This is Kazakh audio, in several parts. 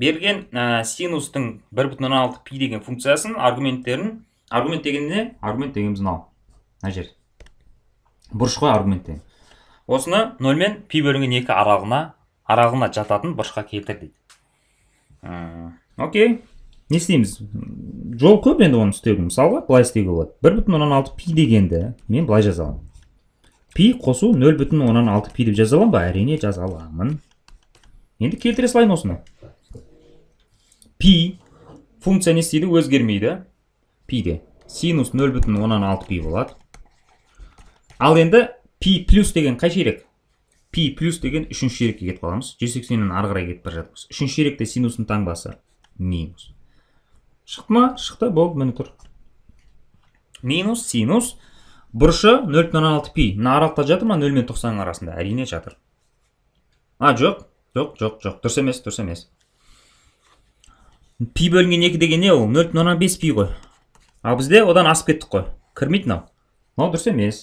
берілген ә, синустың бір бүтін оннан алты пи деген функциясын аргументтерін аргумент деген не аргумент дегеніміз мынау мына жер бұрыш қой аргумент деген осыны нөл мен пи бөлінген екі аралығына аралығына жататын бұрышқа келтір дейді ә, окей не істейміз жол көп енді оны істеуге мысалға былай істеуге болады бір бүтін оннан алты пи дегенді мен былай жаза аламын пи қосу нөл бүтін оннан алты пи деп жаза аламын ба әрине жаза аламын енді келтіре салайын осыны пи функция не істейді өзгермейді пиде синус нөл бүтін оннан алты пи болады ал енді пи плюс деген қай ширек пи плюс деген үшінші ширекке кетіп қаламыз жүз сексеннен ары қарай кетіп бара жатырмыз үшінші ширекте синустың таңбасы минус шықты ма шықты болды міне тұр минус синус бұрышы нөл бүтін оннан алты пи мына аралықта жатыр ма нөл мен тоқсанның арасында әрине жатыр а жоқ жоқ жоқ жоқ дұрыс емес дұрыс емес пи бөлінген екі деген не ол нөл бүтін оннан бес пи ғой ал бізде одан асып кеттік қой кірмейді мынау мынау дұрыс емес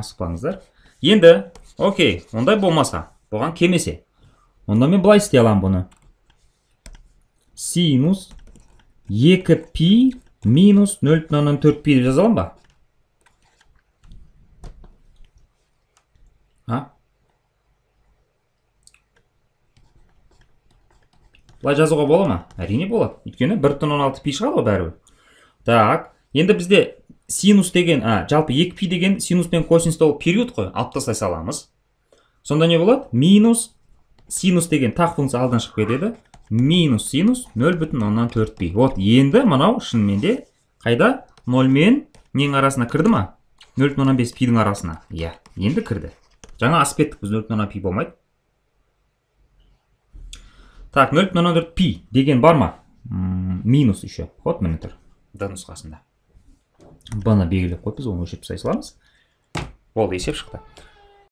асықпаңыздар енді окей ондай болмаса бұған кемесе онда мен былай істей аламын бұны синус екі пи минус нөл бүтін оннан төрт пи деп жаза аламын ба былай жазуға бола ма әрине болады өйткені бір бүтін он алты пи шығады ғой бәрібір так енді бізде синус деген жалпы екі пи деген синус пен косинус ол период қой алып тастай саламыз сонда не болады минус синус деген тақ функция алдан шығып кетеді минус синус нөл бүтін оннан төрт пи вот енді мынау шынымен де қайда 0 мен ненің арасына кірді ма нөл бүтін оннан бес пидің арасына иә енді кірді жаңа асып біз нөл пи болмайды так нөл бүтін оннан төрт пи деген бар ма минус еще вот міне тұр д нұсқасында б ны белгілеп қойыппыз оны өшіріп тастай саламыз болды есеп шықты